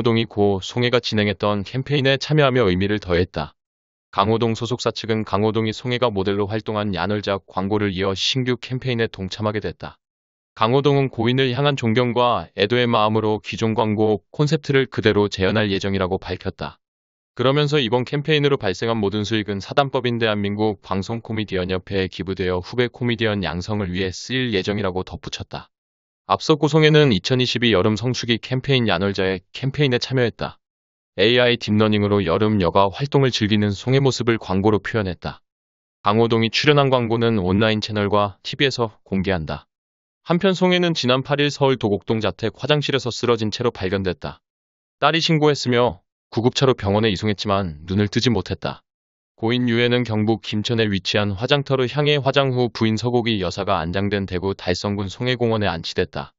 강호동이 고 송해가 진행했던 캠페인에 참여하며 의미를 더했다. 강호동 소속사 측은 강호동이 송해가 모델로 활동한 야놀작 광고를 이어 신규 캠페인에 동참하게 됐다. 강호동은 고인을 향한 존경과 애도의 마음으로 기존 광고 콘셉트를 그대로 재현할 예정이라고 밝혔다. 그러면서 이번 캠페인으로 발생한 모든 수익은 사단법인 대한민국 방송 코미디언 협회에 기부되어 후배 코미디언 양성을 위해 쓰일 예정이라고 덧붙였다. 앞서 고성에는2022 여름 성수기 캠페인 야놀자의 캠페인에 참여했다. AI 딥러닝으로 여름 여가 활동을 즐기는 송의 모습을 광고로 표현했다. 강호동이 출연한 광고는 온라인 채널과 TV에서 공개한다. 한편 송혜는 지난 8일 서울 도곡동 자택 화장실에서 쓰러진 채로 발견됐다. 딸이 신고했으며 구급차로 병원에 이송했지만 눈을 뜨지 못했다. 고인유해는 경북 김천에 위치한 화장터로 향해 화장 후 부인 서곡이 여사가 안장된 대구 달성군 송해공원에 안치됐다.